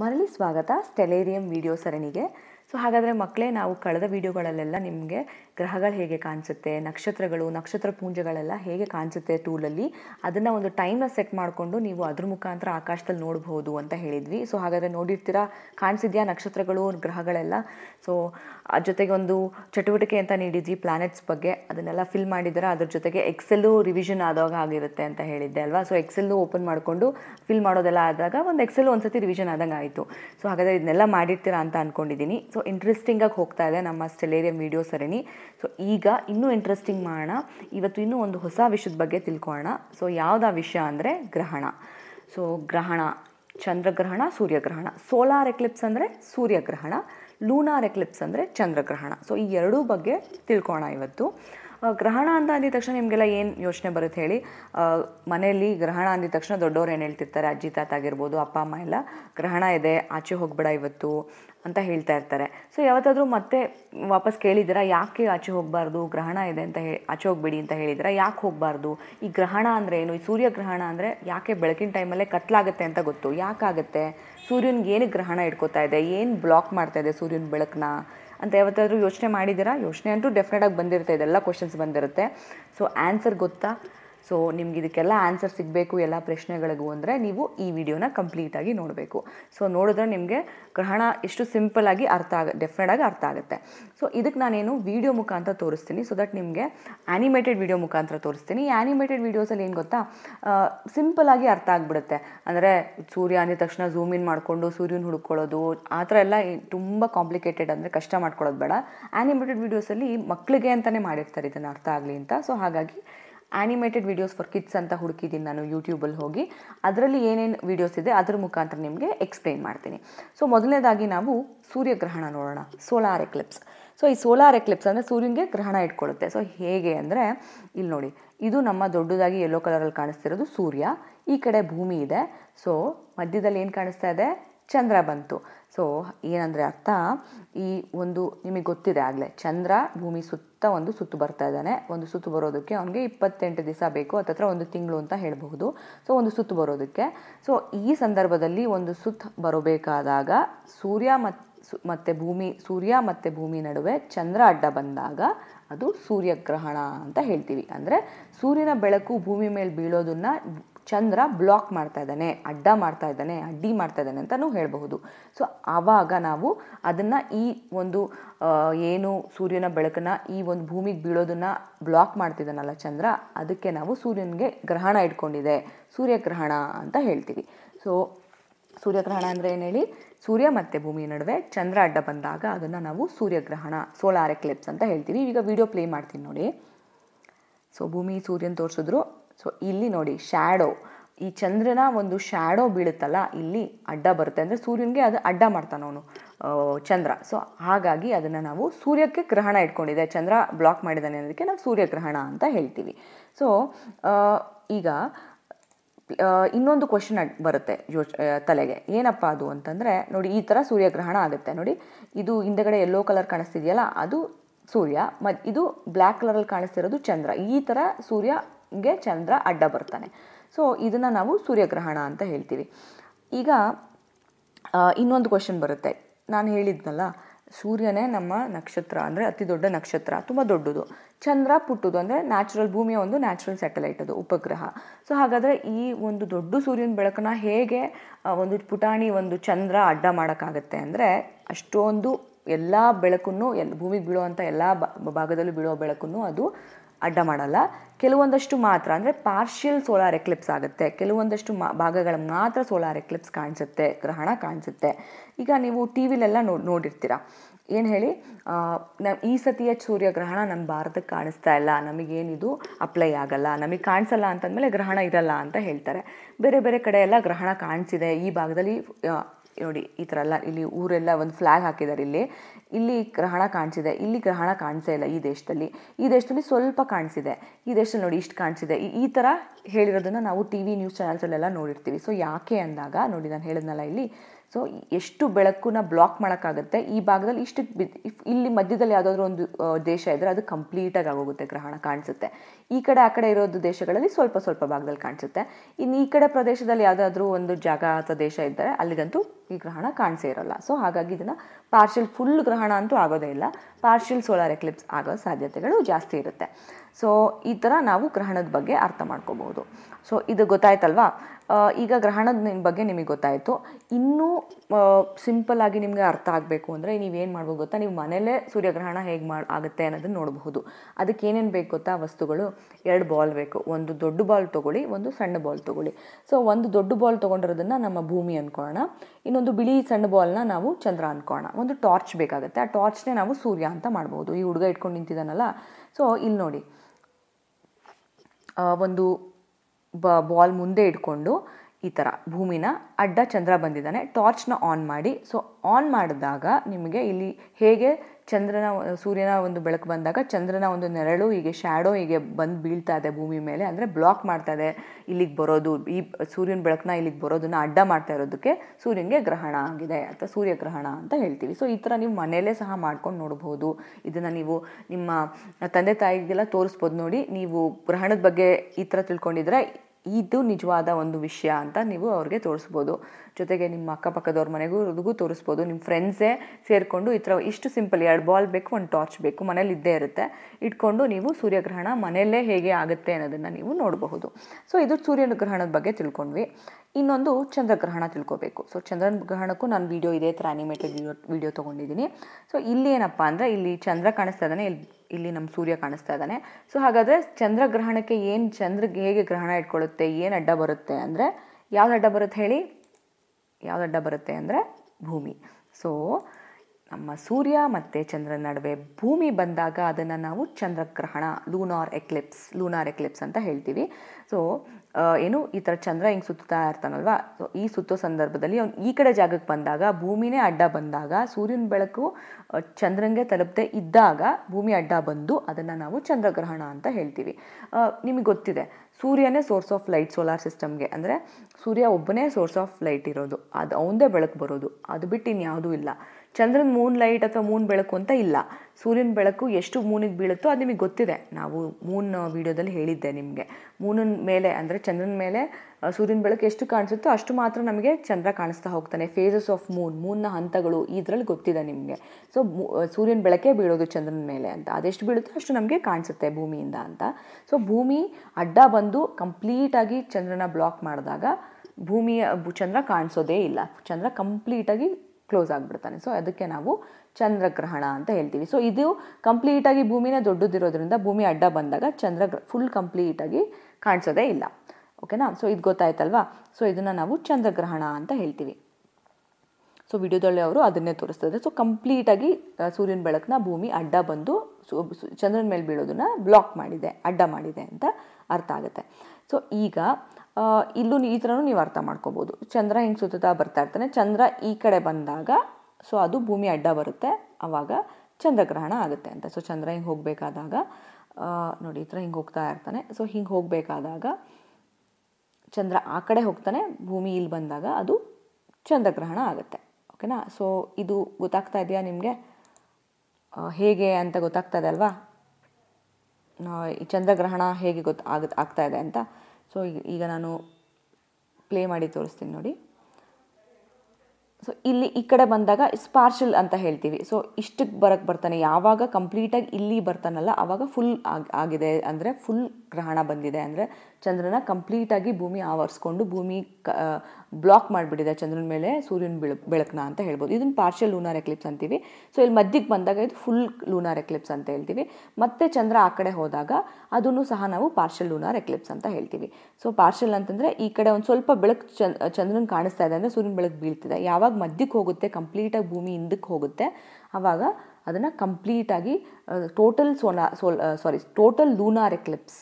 ಮರಳಿ ಸ್ವಾಗತ Stellarium video ಸರಣಿಗೆ ಸೊ ಹಾಗಾದರೆ ಮಕ್ಕಳೇ ನಾವು ಕಳೆದ ವೀಡಿಯೋಗಳಲ್ಲೆಲ್ಲ ನಿಮಗೆ ಗ್ರಹಗಳು ಹೇಗೆ ಕಾಣಿಸುತ್ತೆ ನಕ್ಷತ್ರಗಳು ನಕ್ಷತ್ರ ಪೂಂಜೆಗಳೆಲ್ಲ ಹೇಗೆ ಕಾಣಿಸುತ್ತೆ ಟೂಲಲ್ಲಿ ಅದನ್ನು ಒಂದು ಟೈಮ್ನ ಸೆಟ್ ಮಾಡಿಕೊಂಡು ನೀವು ಅದ್ರ ಮುಖಾಂತರ ಆಕಾಶದಲ್ಲಿ ನೋಡಬಹುದು ಅಂತ ಹೇಳಿದ್ವಿ ಸೊ ಹಾಗಾದರೆ ನೋಡಿರ್ತೀರಾ ಕಾಣಿಸಿದ್ಯಾ ನಕ್ಷತ್ರಗಳು ಗ್ರಹಗಳೆಲ್ಲ ಸೊ ಅದ್ರ ಜೊತೆಗೆ ಒಂದು ಚಟುವಟಿಕೆ ಅಂತ ನೀಡಿದ್ವಿ ಪ್ಲಾನೆಟ್ಸ್ ಬಗ್ಗೆ ಅದನ್ನೆಲ್ಲ ಫಿಲ್ ಮಾಡಿದರ ಅದ್ರ ಜೊತೆಗೆ ಎಕ್ಸೆಲ್ಲು ರಿವಿಷನ್ ಆದಾಗ ಆಗಿರುತ್ತೆ ಅಂತ ಹೇಳಿದ್ದೆ ಅಲ್ವಾ ಸೊ ಎಕ್ಸೆಲ್ಲು ಓಪನ್ ಮಾಡಿಕೊಂಡು ಫಿಲ್ ಮಾಡೋದೆಲ್ಲ ಆದಾಗ ಒಂದು ಎಕ್ಸೆಲ್ಲು ಒಂದು ಸತಿ ರಿವಿಷನ್ ಆದಂಗೆ ಆಯಿತು ಸೊ ಹಾಗಾದರೆ ಇದನ್ನೆಲ್ಲ ಮಾಡಿರ್ತೀರಾ ಅಂತ ಅಂದ್ಕೊಂಡಿದ್ದೀನಿ ಸೊ ಸೊ ಇಂಟ್ರೆಸ್ಟಿಂಗಾಗಿ ಹೋಗ್ತಾ ಇದೆ ನಮ್ಮ ಸ್ಟೆಲೇರಿಯಂ ವಿಡಿಯೋ ಸರಣಿ ಸೊ ಈಗ ಇನ್ನೂ ಇಂಟ್ರೆಸ್ಟಿಂಗ್ ಮಾಡೋಣ ಇವತ್ತು ಇನ್ನೂ ಒಂದು ಹೊಸ ವಿಷಯದ ಬಗ್ಗೆ ತಿಳ್ಕೊಳ್ಳೋಣ ಸೊ ಯಾವುದ ವಿಷಯ ಅಂದರೆ ಗ್ರಹಣ ಸೊ ಗ್ರಹಣ ಚಂದ್ರಗ್ರಹಣ ಸೂರ್ಯಗ್ರಹಣ ಸೋಲಾರ್ ಎಕ್ಲಿಪ್ಸ್ ಅಂದರೆ ಸೂರ್ಯಗ್ರಹಣ ಲೂನಾರ್ ಎಕ್ಲಿಪ್ಸ್ ಅಂದರೆ ಚಂದ್ರಗ್ರಹಣ ಸೊ ಈ ಎರಡೂ ಬಗ್ಗೆ ತಿಳ್ಕೋಣ ಇವತ್ತು ಗ್ರಹಣ ಅಂತ ಅಂದಿದ ತಕ್ಷಣ ನಿಮಗೆಲ್ಲ ಏನು ಯೋಚನೆ ಬರುತ್ತೆ ಹೇಳಿ ಮನೆಯಲ್ಲಿ ಗ್ರಹಣ ಅಂದಿದ ತಕ್ಷಣ ದೊಡ್ಡವ್ರು ಏನು ಹೇಳ್ತಿರ್ತಾರೆ ಅಜ್ಜಿ ತಾತ ಆಗಿರ್ಬೋದು ಅಪ್ಪ ಅಮ್ಮ ಎಲ್ಲ ಗ್ರಹಣ ಇದೆ ಆಚೆ ಹೋಗ್ಬೇಡ ಇವತ್ತು ಅಂತ ಹೇಳ್ತಾ ಇರ್ತಾರೆ ಸೊ ಯಾವತ್ತಾದರೂ ಮತ್ತೆ ವಾಪಸ್ ಕೇಳಿದ್ದೀರಾ ಯಾಕೆ ಆಚೆ ಹೋಗಬಾರ್ದು ಗ್ರಹಣ ಇದೆ ಅಂತ ಹೇ ಆಚೆ ಹೋಗಬೇಡಿ ಅಂತ ಹೇಳಿದ್ದೀರಾ ಯಾಕೆ ಹೋಗಬಾರ್ದು ಈ ಗ್ರಹಣ ಅಂದರೆ ಏನು ಈ ಸೂರ್ಯಗ್ರಹಣ ಅಂದರೆ ಯಾಕೆ ಬೆಳಕಿನ ಟೈಮಲ್ಲೇ ಕತ್ಲಾಗುತ್ತೆ ಅಂತ ಗೊತ್ತು ಯಾಕಾಗುತ್ತೆ ಸೂರ್ಯನಿಗೆ ಏನು ಗ್ರಹಣ ಇಟ್ಕೋತಾ ಇದೆ ಏನು ಬ್ಲಾಕ್ ಮಾಡ್ತಾ ಇದೆ ಸೂರ್ಯನ ಬೆಳಕನ್ನ ಅಂತ ಯಾವತ್ತಾದರೂ ಯೋಚನೆ ಮಾಡಿದ್ದೀರಾ ಯೋಚನೆ ಅಂತೂ ಡೆಫಿನೆಟಾಗಿ ಬಂದಿರುತ್ತೆ ಇದೆಲ್ಲ ಕ್ವಶನ್ಸ್ ಬಂದಿರುತ್ತೆ ಸೊ ಆನ್ಸರ್ ಗೊತ್ತಾ ಸೊ ನಿಮ್ಗೆ ಇದಕ್ಕೆಲ್ಲ ಆನ್ಸರ್ ಸಿಗಬೇಕು ಎಲ್ಲ ಪ್ರಶ್ನೆಗಳಿಗೂ ಅಂದರೆ ನೀವು ಈ ವಿಡಿಯೋನ ಕಂಪ್ಲೀಟಾಗಿ ನೋಡಬೇಕು ಸೊ ನೋಡಿದ್ರೆ ನಿಮಗೆ ಗ್ರಹಣ ಎಷ್ಟು ಸಿಂಪಲಾಗಿ ಅರ್ಥ ಆಗ ಡೆಫಿನೆಟಾಗಿ ಅರ್ಥ ಆಗುತ್ತೆ ಸೊ ಇದಕ್ಕೆ ನಾನೇನು ವೀಡಿಯೋ ಮುಖಾಂತರ ತೋರಿಸ್ತೀನಿ ಸೊ ದಟ್ ನಿಮಗೆ ಆ್ಯನಿಮೇಟೆಡ್ ವೀಡಿಯೋ ಮುಖಾಂತರ ತೋರಿಸ್ತೀನಿ ಈ ಆ್ಯನಿಮೇಟೆಡ್ ವೀಡಿಯೋಸಲ್ಲಿ ಏನು ಗೊತ್ತಾ ಸಿಂಪಲಾಗಿ ಅರ್ಥ ಆಗಿಬಿಡುತ್ತೆ ಅಂದರೆ ಸೂರ್ಯ ಅಂದಿದ ತಕ್ಷಣ ಝೂಮ್ ಇನ್ ಮಾಡಿಕೊಂಡು ಸೂರ್ಯನ ಹುಡುಕೊಳ್ಳೋದು ಆ ಥರ ಎಲ್ಲ ತುಂಬ ಕಾಂಪ್ಲಿಕೇಟೆಡ್ ಅಂದರೆ ಕಷ್ಟ ಮಾಡ್ಕೊಳ್ಳೋದು ಬೇಡ ಆ್ಯನಿಮೇಟೆಡ್ ವೀಡಿಯೋಸಲ್ಲಿ ಮಕ್ಕಳಿಗೆ ಅಂತಲೇ ಮಾಡಿರ್ತಾರೆ ಇದನ್ನು ಅರ್ಥ ಆಗಲಿ ಅಂತ ಸೊ ಹಾಗಾಗಿ ಆ್ಯನಿಮೇಟೆಡ್ ವೀಡಿಯೋಸ್ ಫಾರ್ ಕಿಡ್ಸ್ ಅಂತ ಹುಡುಕಿದ್ದೀನಿ ನಾನು ಯೂಟ್ಯೂಬಲ್ಲಿ ಹೋಗಿ ಅದರಲ್ಲಿ ಏನೇನು ವೀಡಿಯೋಸ್ ಇದೆ ಅದ್ರ ಮುಖಾಂತರ ನಿಮಗೆ ಎಕ್ಸ್ಪ್ಲೈನ್ ಮಾಡ್ತೀನಿ ಸೊ ಮೊದಲನೇದಾಗಿ ನಾವು ಸೂರ್ಯಗ್ರಹಣ ನೋಡೋಣ ಸೋಲಾರ್ ಎಕ್ಲಿಪ್ಸ್ ಸೊ ಈ ಸೋಲಾರ್ ಎಕ್ಲಿಪ್ಸ್ ಅಂದರೆ ಸೂರ್ಯನಿಗೆ ಗ್ರಹಣ ಇಟ್ಕೊಳ್ಳುತ್ತೆ ಸೊ ಹೇಗೆ ಅಂದರೆ ಇಲ್ಲಿ ನೋಡಿ ಇದು ನಮ್ಮ ದೊಡ್ಡದಾಗಿ ಯೆಲ್ಲೋ ಕಲರಲ್ಲಿ ಕಾಣಿಸ್ತಿರೋದು ಸೂರ್ಯ ಈ ಕಡೆ ಭೂಮಿ ಇದೆ ಸೊ ಮಧ್ಯದಲ್ಲಿ ಏನು ಕಾಣಿಸ್ತಾ ಇದೆ ಚಂದ್ರ ಬಂತು ಸೊ ಏನಂದರೆ ಅರ್ಥ ಈ ಒಂದು ನಿಮಗೆ ಗೊತ್ತಿದೆ ಆಗಲೇ ಚಂದ್ರ ಭೂಮಿ ಸುತ್ತ ಒಂದು ಸುತ್ತು ಬರ್ತಾ ಇದ್ದಾನೆ ಒಂದು ಸುತ್ತು ಬರೋದಕ್ಕೆ ಅವನಿಗೆ ಇಪ್ಪತ್ತೆಂಟು ದಿವಸ ಬೇಕು ಹತ್ತತ್ರ ಒಂದು ತಿಂಗಳು ಅಂತ ಹೇಳಬಹುದು ಸೊ ಒಂದು ಸುತ್ತು ಬರೋದಕ್ಕೆ ಸೊ ಈ ಸಂದರ್ಭದಲ್ಲಿ ಒಂದು ಸುತ್ತು ಬರಬೇಕಾದಾಗ ಸೂರ್ಯ ಮತ್ತು ಮತ್ತು ಭೂಮಿ ಸೂರ್ಯ ಮತ್ತು ಭೂಮಿ ನಡುವೆ ಚಂದ್ರ ಅಡ್ಡ ಬಂದಾಗ ಅದು ಸೂರ್ಯಗ್ರಹಣ ಅಂತ ಹೇಳ್ತೀವಿ ಅಂದರೆ ಸೂರ್ಯನ ಬೆಳಕು ಭೂಮಿ ಮೇಲೆ ಬೀಳೋದನ್ನು ಚಂದ್ರ ಬ್ಲಾಕ್ ಮಾಡ್ತಾ ಇದ್ದಾನೆ ಅಡ್ಡ ಮಾಡ್ತಾ ಇದ್ದಾನೆ ಅಡ್ಡಿ ಮಾಡ್ತಾ ಇದ್ದಾನೆ ಅಂತಲೂ ಹೇಳಬಹುದು ಸೊ ಆವಾಗ ನಾವು ಅದನ್ನು ಈ ಒಂದು ಏನು ಸೂರ್ಯನ ಬೆಳಕನ್ನು ಈ ಒಂದು ಭೂಮಿಗೆ ಬೀಳೋದನ್ನು ಬ್ಲಾಕ್ ಮಾಡ್ತಿದ್ದಾನಲ್ಲ ಚಂದ್ರ ಅದಕ್ಕೆ ನಾವು ಸೂರ್ಯನಿಗೆ ಗ್ರಹಣ ಇಟ್ಕೊಂಡಿದೆ ಸೂರ್ಯಗ್ರಹಣ ಅಂತ ಹೇಳ್ತೀವಿ ಸೊ ಸೂರ್ಯಗ್ರಹಣ ಅಂದರೆ ಏನು ಹೇಳಿ ಸೂರ್ಯ ಮತ್ತು ಭೂಮಿಯ ನಡುವೆ ಚಂದ್ರ ಅಡ್ಡ ಬಂದಾಗ ಅದನ್ನು ನಾವು ಸೂರ್ಯಗ್ರಹಣ ಸೋಲಾರ್ ಎಕ್ಲಿಪ್ಸ್ ಅಂತ ಹೇಳ್ತೀವಿ ಈಗ ವಿಡಿಯೋ ಪ್ಲೇ ಮಾಡ್ತೀನಿ ನೋಡಿ ಸೊ ಭೂಮಿ ಸೂರ್ಯನ ತೋರಿಸಿದ್ರು ಸೊ ಇಲ್ಲಿ ನೋಡಿ ಶ್ಯಾಡೋ ಈ ಚಂದ್ರನ ಒಂದು ಶ್ಯಾಡೋ ಬೀಳುತ್ತಲ್ಲ ಇಲ್ಲಿ ಅಡ್ಡ ಬರುತ್ತೆ ಅಂದರೆ ಸೂರ್ಯನಿಗೆ ಅದು ಅಡ್ಡ ಮಾಡ್ತಾನೆ ಅವನು ಚಂದ್ರ ಸೊ ಹಾಗಾಗಿ ಅದನ್ನು ನಾವು ಸೂರ್ಯಕ್ಕೆ ಗ್ರಹಣ ಇಟ್ಕೊಂಡಿದೆ ಚಂದ್ರ ಬ್ಲಾಕ್ ಮಾಡಿದ್ದಾನೆ ಅನ್ನೋದಕ್ಕೆ ನಾವು ಸೂರ್ಯಗ್ರಹಣ ಅಂತ ಹೇಳ್ತೀವಿ ಸೊ ಈಗ ಇನ್ನೊಂದು ಕ್ವಶನ್ ಬರುತ್ತೆ ಯೋಚ್ ತಲೆಗೆ ಏನಪ್ಪ ಅದು ಅಂತಂದರೆ ನೋಡಿ ಈ ಥರ ಸೂರ್ಯಗ್ರಹಣ ಆಗುತ್ತೆ ನೋಡಿ ಇದು ಹಿಂದೆಗಡೆ ಯೆಲ್ಲೋ ಕಲರ್ ಕಾಣಿಸ್ತಿದೆಯಲ್ಲ ಅದು ಸೂರ್ಯ ಮತ್ತು ಇದು ಬ್ಲ್ಯಾಕ್ ಕಲರಲ್ಲಿ ಕಾಣಿಸ್ತಿರೋದು ಚಂದ್ರ ಈ ಥರ ಸೂರ್ಯ ಗೆ ಚಂದ್ರ ಅಡ್ಡ ಬರ್ತಾನೆ ಸೊ ಇದನ್ನು ನಾವು ಸೂರ್ಯಗ್ರಹಣ ಅಂತ ಹೇಳ್ತೀವಿ ಈಗ ಇನ್ನೊಂದು ಕ್ವಶನ್ ಬರುತ್ತೆ ನಾನು ಹೇಳಿದ್ನಲ್ಲ ಸೂರ್ಯನೇ ನಮ್ಮ ನಕ್ಷತ್ರ ಅಂದರೆ ಅತಿ ದೊಡ್ಡ ನಕ್ಷತ್ರ ತುಂಬ ದೊಡ್ಡದು ಚಂದ್ರ ಪುಟ್ಟದು ಅಂದರೆ ನ್ಯಾಚುರಲ್ ಭೂಮಿಯ ಒಂದು ನ್ಯಾಚುರಲ್ ಸ್ಯಾಟಲೈಟ್ ಅದು ಉಪಗ್ರಹ ಸೊ ಹಾಗಾದರೆ ಈ ಒಂದು ದೊಡ್ಡ ಸೂರ್ಯನ ಬೆಳಕನ್ನ ಹೇಗೆ ಒಂದು ಪುಟಾಣಿ ಒಂದು ಚಂದ್ರ ಅಡ್ಡ ಮಾಡೋಕ್ಕಾಗತ್ತೆ ಅಂದರೆ ಅಷ್ಟೊಂದು ಎಲ್ಲ ಬೆಳಕನ್ನು ಎಲ್ಲ ಭೂಮಿಗೆ ಬೀಳುವಂಥ ಎಲ್ಲ ಎಲ್ಲ ಭಾಗದಲ್ಲೂ ಬೀಳೋ ಬೆಳಕನ್ನು ಅದು ಅಡ್ಡ ಮಾಡಲ್ಲ ಕೆಲವೊಂದಷ್ಟು ಮಾತ್ರ ಅಂದರೆ ಪಾರ್ಷಿಯಲ್ ಸೋಲಾರ್ ಎಕ್ಲಿಪ್ಸ್ ಆಗುತ್ತೆ ಕೆಲವೊಂದಷ್ಟು ಮಾ ಭಾಗಗಳ ಮಾತ್ರ ಸೋಲಾರ್ ಎಕ್ಲಿಪ್ಸ್ ಕಾಣಿಸುತ್ತೆ ಗ್ರಹಣ ಕಾಣಿಸುತ್ತೆ ಈಗ ನೀವು ಟಿ ವಿಲೆಲ್ಲ ನೋಡಿ ನೋಡಿರ್ತೀರ ಏನು ಹೇಳಿ ನಮ್ಮ ಈ ಸತಿಯ ಗ್ರಹಣ ನಮ್ಮ ಭಾರತಕ್ಕೆ ಕಾಣಿಸ್ತಾ ಇಲ್ಲ ನಮಗೇನಿದು ಅಪ್ಲೈ ಆಗಲ್ಲ ನಮಗೆ ಕಾಣಿಸಲ್ಲ ಅಂತಂದಮೇಲೆ ಗ್ರಹಣ ಇರಲ್ಲ ಅಂತ ಹೇಳ್ತಾರೆ ಬೇರೆ ಬೇರೆ ಕಡೆ ಎಲ್ಲ ಗ್ರಹಣ ಕಾಣಿಸಿದೆ ಈ ಭಾಗದಲ್ಲಿ ನೋಡಿ ಈ ಥರ ಎಲ್ಲ ಇಲ್ಲಿ ಊರೆಲ್ಲ ಒಂದು ಫ್ಲ್ಯಾಗ್ ಹಾಕಿದ್ದಾರೆ ಇಲ್ಲಿ ಇಲ್ಲಿ ಗ್ರಹಣ ಕಾಣಿಸಿದೆ ಇಲ್ಲಿ ಗ್ರಹಣ ಕಾಣಿಸೇ ಇಲ್ಲ ಈ ದೇಶದಲ್ಲಿ ಈ ದೇಶದಲ್ಲಿ ಸ್ವಲ್ಪ ಕಾಣಿಸಿದೆ ಈ ದೇಶದಲ್ಲಿ ನೋಡಿ ಇಷ್ಟು ಕಾಣಿಸಿದೆ ಈ ಥರ ಹೇಳಿರೋದನ್ನು ನಾವು ಟಿ ವಿ ನ್ಯೂಸ್ ಚಾನಲ್ಸಲ್ಲೆಲ್ಲ ನೋಡಿರ್ತೀವಿ ಸೊ ಯಾಕೆ ಅಂದಾಗ ನೋಡಿ ನಾನು ಹೇಳಿದ್ನಲ್ಲ ಇಲ್ಲಿ ಸೊ ಎಷ್ಟು ಬೆಳಕನ್ನ ಬ್ಲಾಕ್ ಮಾಡೋಕ್ಕಾಗುತ್ತೆ ಈ ಭಾಗದಲ್ಲಿ ಇಷ್ಟು ಇಫ್ ಇಲ್ಲಿ ಮಧ್ಯದಲ್ಲಿ ಯಾವುದಾದ್ರೂ ಒಂದು ದೇಶ ಇದ್ದರೆ ಅದು ಕಂಪ್ಲೀಟಾಗಿ ಆಗೋಗುತ್ತೆ ಗ್ರಹಣ ಕಾಣಿಸುತ್ತೆ ಈ ಕಡೆ ಆ ಕಡೆ ಇರೋದು ದೇಶಗಳಲ್ಲಿ ಸ್ವಲ್ಪ ಸ್ವಲ್ಪ ಭಾಗದಲ್ಲಿ ಕಾಣಿಸುತ್ತೆ ಇನ್ನು ಈ ಕಡೆ ಪ್ರದೇಶದಲ್ಲಿ ಯಾವುದಾದ್ರೂ ಒಂದು ಜಾಗ ಅಥವಾ ದೇಶ ಇದ್ದರೆ ಅಲ್ಲಿಗಂತೂ ಈ ಗ್ರಹಣ ಕಾಣಿಸೇ ಇರೋಲ್ಲ ಸೊ ಹಾಗಾಗಿ ಇದನ್ನು ಪಾರ್ಷಿಯಲ್ ಫುಲ್ ಗ್ರಹಣ ಅಂತೂ ಆಗೋದೇ ಇಲ್ಲ ಪಾರ್ಷಿಯಲ್ ಸೋಲಾರ್ ಎಕ್ಲಿಪ್ಸ್ ಆಗೋ ಸಾಧ್ಯತೆಗಳು ಜಾಸ್ತಿ ಇರುತ್ತೆ ಸೊ ಈ ಥರ ನಾವು ಗ್ರಹಣದ ಬಗ್ಗೆ ಅರ್ಥ ಮಾಡ್ಕೋಬಹುದು ಸೊ ಇದು ಗೊತ್ತಾಯ್ತಲ್ವಾ ಈಗ ಗ್ರಹಣದ ಬಗ್ಗೆ ನಿಮಗೆ ಗೊತ್ತಾಯಿತು ಇನ್ನೂ ಸಿಂಪಲ್ ಆಗಿ ನಿಮಗೆ ಅರ್ಥ ಆಗಬೇಕು ಅಂದರೆ ನೀವೇನು ಮಾಡ್ಬೋದು ಗೊತ್ತಾ ನೀವು ಮನೇಲೇ ಸೂರ್ಯಗ್ರಹಣ ಹೇಗೆ ಮಾಡಿ ಆಗುತ್ತೆ ಅನ್ನೋದನ್ನು ನೋಡಬಹುದು ಅದಕ್ಕೆ ಏನೇನು ಬೇಕು ಗೊತ್ತಾ ವಸ್ತುಗಳು ಎರಡು ಬಾಲ್ ಬೇಕು ಒಂದು ದೊಡ್ಡ ಬಾಲ್ ತೊಗೊಳ್ಳಿ ಒಂದು ಸಣ್ಣ ಬಾಲ್ ತೊಗೊಳ್ಳಿ ಸೊ ಒಂದು ದೊಡ್ಡ ಬಾಲ್ ತೊಗೊಂಡಿರೋದನ್ನು ನಮ್ಮ ಭೂಮಿ ಅಂದ್ಕೊಳ್ಳೋಣ ಇನ್ನೊಂದು ಬಿಳಿ ಸಣ್ಣ ಬಾಲ್ನ ನಾವು ಚಂದ್ರ ಅಂದ್ಕೊಳ್ಳೋಣ ಒಂದು ಟಾರ್ಚ್ ಬೇಕಾಗುತ್ತೆ ಆ ಟಾರ್ಚ್ನೇ ನಾವು ಸೂರ್ಯ ಅಂತ ಮಾಡ್ಬೋದು ಈ ಹುಡುಗ ಇಟ್ಕೊಂಡು ನಿಂತಿದ್ದಾನಲ್ಲ ಸೊ ಇಲ್ಲಿ ನೋಡಿ ಒಂದು ಬಾಲ್ ಮುಂದೆ ಇಟ್ಕೊಂಡು ಈ ಥರ ಭೂಮಿನ ಅಡ್ಡ ಚಂದ್ರ ಬಂದಿದ್ದಾನೆ ಟಾರ್ಚ್ನ ಆನ್ ಮಾಡಿ ಸೊ ಆನ್ ಮಾಡಿದಾಗ ನಿಮಗೆ ಇಲ್ಲಿ ಹೇಗೆ ಚಂದ್ರನ ಸೂರ್ಯನ ಒಂದು ಬೆಳಕು ಬಂದಾಗ ಚಂದ್ರನ ಒಂದು ನೆರಳು ಹೀಗೆ ಶ್ಯಾಡೋ ಹೀಗೆ ಬಂದು ಬೀಳ್ತಾ ಇದೆ ಭೂಮಿ ಮೇಲೆ ಅಂದರೆ ಬ್ಲಾಕ್ ಮಾಡ್ತಾ ಇದೆ ಇಲ್ಲಿಗೆ ಬರೋದು ಈ ಸೂರ್ಯನ ಬೆಳಕನ್ನ ಇಲ್ಲಿಗೆ ಬರೋದನ್ನ ಅಡ್ಡ ಮಾಡ್ತಾ ಇರೋದಕ್ಕೆ ಸೂರ್ಯನಿಗೆ ಗ್ರಹಣ ಆಗಿದೆ ಅಥವಾ ಸೂರ್ಯಗ್ರಹಣ ಅಂತ ಹೇಳ್ತೀವಿ ಸೊ ಈ ಥರ ನೀವು ಮನೆಯಲ್ಲೇ ಸಹ ಮಾಡ್ಕೊಂಡು ನೋಡ್ಬೋದು ಇದನ್ನು ನೀವು ನಿಮ್ಮ ತಂದೆ ತಾಯಿಗೆಲ್ಲ ತೋರಿಸ್ಬೋದು ನೋಡಿ ನೀವು ಗ್ರಹಣದ ಬಗ್ಗೆ ಈ ಥರ ತಿಳ್ಕೊಂಡಿದ್ರೆ ಇದು ನಿಜವಾದ ಒಂದು ವಿಷಯ ಅಂತ ನೀವು ಅವ್ರಿಗೆ ತೋರಿಸ್ಬೋದು ಜೊತೆಗೆ ನಿಮ್ಮ ಅಕ್ಕಪಕ್ಕದವ್ರ ಮನೆಗೂ ತೋರಿಸ್ಬೋದು ನಿಮ್ಮ ಫ್ರೆಂಡ್ಸೇ ಸೇರಿಕೊಂಡು ಈ ಥರ ಇಷ್ಟು ಸಿಂಪಲ್ ಎರಡು ಬಾಲ್ ಬೇಕು ಒಂದು ಟಾರ್ಚ್ ಬೇಕು ಮನೇಲಿ ಇದ್ದೇ ಇರುತ್ತೆ ಇಟ್ಕೊಂಡು ನೀವು ಸೂರ್ಯಗ್ರಹಣ ಮನೆಯಲ್ಲೇ ಹೇಗೆ ಆಗುತ್ತೆ ಅನ್ನೋದನ್ನು ನೀವು ನೋಡಬಹುದು ಸೊ ಇದು ಸೂರ್ಯಗ್ರಹಣದ ಬಗ್ಗೆ ತಿಳ್ಕೊಂಡ್ವಿ ಇನ್ನೊಂದು ಚಂದ್ರಗ್ರಹಣ ತಿಳ್ಕೋಬೇಕು ಸೊ ಚಂದ್ರನ ನಾನು ವೀಡಿಯೋ ಇದೇ ಥರ ಅನಿಮೇಟೆಡ್ ವಿಡಿಯೋ ವೀಡಿಯೋ ತೊಗೊಂಡಿದ್ದೀನಿ ಸೊ ಇಲ್ಲಿ ಏನಪ್ಪ ಅಂದರೆ ಇಲ್ಲಿ ಚಂದ್ರ ಕಾಣಿಸ್ತಾ ಇದ್ದಾನೆ ಇಲ್ಲಿ ಇಲ್ಲಿ ನಮ್ಮ ಸೂರ್ಯ ಕಾಣಿಸ್ತಾ ಇದ್ದಾನೆ ಸೊ ಹಾಗಾದರೆ ಚಂದ್ರಗ್ರಹಣಕ್ಕೆ ಏನು ಚಂದ್ರಗೆ ಹೇಗೆ ಗ್ರಹಣ ಇಟ್ಕೊಳ್ಳುತ್ತೆ ಏನು ಅಡ್ಡ ಬರುತ್ತೆ ಅಂದರೆ ಯಾವ್ದು ಅಡ್ಡ ಬರುತ್ತೆ ಹೇಳಿ ಯಾವ ಅಡ್ಡ ಬರುತ್ತೆ ಅಂದರೆ ಭೂಮಿ ಸೊ ನಮ್ಮ ಸೂರ್ಯ ಮತ್ತು ಚಂದ್ರನ ನಡುವೆ ಭೂಮಿ ಬಂದಾಗ ಅದನ್ನು ನಾವು ಚಂದ್ರಗ್ರಹಣ ಲೂನಾರ್ ಎಕ್ಲಿಪ್ಸ್ ಲೂನಾರ್ ಎಕ್ಲಿಪ್ಸ್ ಅಂತ ಹೇಳ್ತೀವಿ ಸೊ ಏನು ಈ ಥರ ಚಂದ್ರ ಹಿಂಗೆ ಸುತ್ತಾ ಇರ್ತಾನಲ್ವಾ ಸೊ ಈ ಸುತ್ತೋ ಸಂದರ್ಭದಲ್ಲಿ ಅವ್ನು ಈ ಕಡೆ ಜಾಗಕ್ಕೆ ಬಂದಾಗ ಭೂಮಿನೇ ಅಡ್ಡ ಬಂದಾಗ ಸೂರ್ಯನ ಬೆಳಕು ಚಂದ್ರನಿಗೆ ತಲುಪದೆ ಇದ್ದಾಗ ಭೂಮಿ ಅಡ್ಡ ಬಂದು ಅದನ್ನು ನಾವು ಚಂದ್ರಗ್ರಹಣ ಅಂತ ಹೇಳ್ತೀವಿ ನಿಮಗೆ ಗೊತ್ತಿದೆ ಸೂರ್ಯನೇ ಸೋರ್ಸ್ ಆಫ್ ಲೈಟ್ ಸೋಲಾರ್ ಸಿಸ್ಟಮ್ಗೆ ಅಂದರೆ ಸೂರ್ಯ ಒಬ್ಬನೇ ಸೋರ್ಸ್ ಆಫ್ ಲೈಟ್ ಇರೋದು ಅದು ಅವನದೇ ಬೆಳಕು ಬರೋದು ಅದು ಬಿಟ್ಟು ಇನ್ಯಾವುದೂ ಇಲ್ಲ ಚಂದ್ರನ ಮೂನ್ ಲೈಟ್ ಅಥವಾ ಮೂನ್ ಬೆಳಕು ಅಂತ ಇಲ್ಲ ಸೂರ್ಯನ ಬೆಳಕು ಎಷ್ಟು ಮೂನಿಗೆ ಬೀಳುತ್ತೋ ಅದು ನಿಮಗೆ ಗೊತ್ತಿದೆ ನಾವು ಮೂನ್ ವಿಡಿಯೋದಲ್ಲಿ ಹೇಳಿದ್ದೆ ನಿಮಗೆ ಮೂನನ್ ಮೇಲೆ ಅಂದರೆ ಚಂದ್ರನ ಮೇಲೆ ಸೂರ್ಯನ ಬೆಳಕು ಎಷ್ಟು ಕಾಣಿಸುತ್ತೋ ಅಷ್ಟು ಮಾತ್ರ ನಮಗೆ ಚಂದ್ರ ಕಾಣಿಸ್ತಾ ಹೋಗ್ತಾನೆ ಫೇಸಸ್ ಆಫ್ ಮೂನ್ ಮೂನ್ನ ಹಂತಗಳು ಇದರಲ್ಲಿ ಗೊತ್ತಿದೆ ನಿಮಗೆ ಸೊ ಸೂರ್ಯನ ಬೆಳಕೇ ಬೀಳೋದು ಚಂದ್ರನ ಮೇಲೆ ಅಂತ ಅದೆಷ್ಟು ಬೀಳುತ್ತೋ ಅಷ್ಟು ನಮಗೆ ಕಾಣಿಸುತ್ತೆ ಭೂಮಿಯಿಂದ ಅಂತ ಸೊ ಭೂಮಿ ಅಡ್ಡ ಬಂದು ಕಂಪ್ಲೀಟಾಗಿ ಚಂದ್ರನ ಬ್ಲಾಕ್ ಮಾಡಿದಾಗ ಭೂಮಿಯ ಚಂದ್ರ ಕಾಣಿಸೋದೇ ಇಲ್ಲ ಚಂದ್ರ ಕಂಪ್ಲೀಟಾಗಿ ಕ್ಲೋಸ್ ಆಗಿಬಿಡ್ತಾನೆ ಸೊ ಅದಕ್ಕೆ ನಾವು ಚಂದ್ರಗ್ರಹಣ ಅಂತ ಹೇಳ್ತೀವಿ ಸೊ ಇದು ಕಂಪ್ಲೀಟಾಗಿ ಭೂಮಿನೇ ದೊಡ್ಡದಿರೋದ್ರಿಂದ ಭೂಮಿ ಅಡ್ಡ ಬಂದಾಗ ಚಂದ್ರ ಫುಲ್ ಕಂಪ್ಲೀಟಾಗಿ ಕಾಣಿಸೋದೇ ಇಲ್ಲ ಓಕೆನಾ ಸೊ ಇದು ಗೊತ್ತಾಯ್ತಲ್ವಾ ಸೊ ಇದನ್ನು ನಾವು ಚಂದ್ರಗ್ರಹಣ ಅಂತ ಹೇಳ್ತೀವಿ ಸೊ ವಿಡಿಯೋದಲ್ಲಿ ಅವರು ಅದನ್ನೇ ತೋರಿಸ್ತಾರೆ ಸೊ ಕಂಪ್ಲೀಟಾಗಿ ಸೂರ್ಯನ ಬೆಳಕನ್ನ ಭೂಮಿ ಅಡ್ಡ ಬಂದು ಚಂದ್ರನ ಮೇಲೆ ಬೀಳೋದನ್ನು ಬ್ಲಾಕ್ ಮಾಡಿದೆ ಅಡ್ಡ ಮಾಡಿದೆ ಅಂತ ಅರ್ಥ ಆಗುತ್ತೆ ಸೊ ಈಗ ಇಲ್ಲೂ ಈ ಥರನೂ ನೀವು ಅರ್ಥ ಮಾಡ್ಕೋಬೋದು ಚಂದ್ರ ಹಿಂಗೆ ಸುತ್ತತಾ ಬರ್ತಾ ಇರ್ತಾನೆ ಚಂದ್ರ ಈ ಕಡೆ ಬಂದಾಗ ಸೊ ಅದು ಭೂಮಿ ಅಡ್ಡ ಬರುತ್ತೆ ಆವಾಗ ಚಂದ್ರಗ್ರಹಣ ಆಗುತ್ತೆ ಅಂತ ಸೊ ಚಂದ್ರ ಹಿಂಗೆ ಹೋಗಬೇಕಾದಾಗ ನೋಡಿ ಈ ಥರ ಹಿಂಗೆ ಹೋಗ್ತಾ ಇರ್ತಾನೆ ಸೊ ಹಿಂಗೆ ಹೋಗಬೇಕಾದಾಗ ಚಂದ್ರ ಆ ಕಡೆ ಹೋಗ್ತಾನೆ ಭೂಮಿ ಇಲ್ಲಿ ಬಂದಾಗ ಅದು ಚಂದ್ರಗ್ರಹಣ ಆಗುತ್ತೆ ಓಕೆನಾ ಸೊ ಇದು ಗೊತ್ತಾಗ್ತಾ ಇದೆಯಾ ನಿಮಗೆ ಹೇಗೆ ಅಂತ ಗೊತ್ತಾಗ್ತಾ ಇದೆ ಅಲ್ವಾ ಈ ಚಂದ್ರಗ್ರಹಣ ಹೇಗೆ ಗೊತ್ತು ಆಗ ಆಗ್ತಾ ಇದೆ ಅಂತ ಸೊ ಈಗ ನಾನು ಪ್ಲೇ ಮಾಡಿ ತೋರಿಸ್ತೀನಿ ನೋಡಿ ಸೊ ಇಲ್ಲಿ ಈ ಕಡೆ ಬಂದಾಗ ಸ್ಪಾರ್ಷಲ್ ಅಂತ ಹೇಳ್ತೀವಿ ಸೊ ಇಷ್ಟಕ್ಕೆ ಬರಕ್ಕೆ ಬರ್ತಾನೆ ಯಾವಾಗ ಕಂಪ್ಲೀಟಾಗಿ ಇಲ್ಲಿ ಬರ್ತಾನಲ್ಲ ಆವಾಗ ಫುಲ್ ಆಗಿದೆ ಅಂದರೆ ಫುಲ್ ಗ್ರಹಣ ಬಂದಿದೆ ಅಂದರೆ ಚಂದ್ರನ ಕಂಪ್ಲೀಟಾಗಿ ಭೂಮಿ ಆವರಿಸ್ಕೊಂಡು ಭೂಮಿ ಕ ಬ್ಲಾಕ್ ಮಾಡಿಬಿಟ್ಟಿದೆ ಚಂದ್ರನ ಮೇಲೆ ಸೂರ್ಯನ ಬೆಳ ಬೆಳಕನ ಅಂತ ಹೇಳ್ಬೋದು ಇದನ್ನು ಪಾರ್ಷಿಯಲ್ ಲೂನಾರ್ ಎಕ್ಲಿಪ್ಸ್ ಅಂತೀವಿ ಸೊ ಇಲ್ಲಿ ಮಧ್ಯಕ್ಕೆ ಬಂದಾಗ ಇದು ಫುಲ್ ಲೂನಾರ್ ಎಕ್ಲಿಪ್ಸ್ ಅಂತ ಹೇಳ್ತೀವಿ ಮತ್ತೆ ಚಂದ್ರ ಆ ಕಡೆ ಹೋದಾಗ ಅದನ್ನು ಸಹ ನಾವು ಪಾರ್ಷಿಯಲ್ ಲೂನಾರ್ ಎಕ್ಲಿಪ್ಸ್ ಅಂತ ಹೇಳ್ತೀವಿ ಸೊ ಪಾರ್ಷಿಯಲ್ ಅಂತಂದರೆ ಈ ಕಡೆ ಒಂದು ಸ್ವಲ್ಪ ಬೆಳಕು ಚಂದ್ರನ ಕಾಣಿಸ್ತಾ ಇದೆ ಅಂದರೆ ಸೂರ್ಯನ ಬೆಳಕು ಬೀಳ್ತಿದೆ ಯಾವಾಗ ಮಧ್ಯಕ್ಕೆ ಹೋಗುತ್ತೆ ಕಂಪ್ಲೀಟಾಗಿ ಭೂಮಿ ಹಿಂದಕ್ಕೆ ಹೋಗುತ್ತೆ ಆವಾಗ ಅದನ್ನು ಕಂಪ್ಲೀಟಾಗಿ ಟೋಟಲ್ ಸೋನಾ ಸೋಲ್ ಸಾರಿ ಟೋಟಲ್ ಲೂನಾರ್ ಎಕ್ಲಿಪ್ಸ್